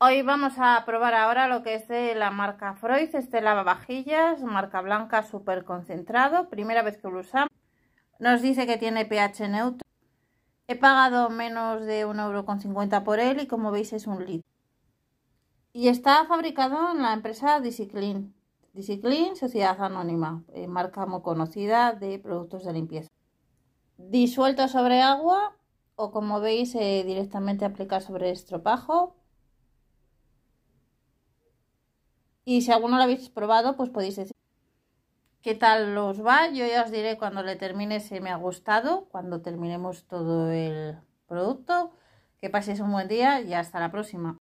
Hoy vamos a probar ahora lo que es de eh, la marca Freud, este lavavajillas, marca blanca súper concentrado, primera vez que lo usamos. Nos dice que tiene pH neutro. He pagado menos de 1,50€ por él y como veis es un litro. Y está fabricado en la empresa Disiclean. Disiclean, sociedad anónima, eh, marca muy conocida de productos de limpieza. Disuelto sobre agua o como veis eh, directamente aplica sobre estropajo Y si alguno lo habéis probado, pues podéis decir qué tal os va. Yo ya os diré cuando le termine si me ha gustado, cuando terminemos todo el producto. Que paséis un buen día y hasta la próxima.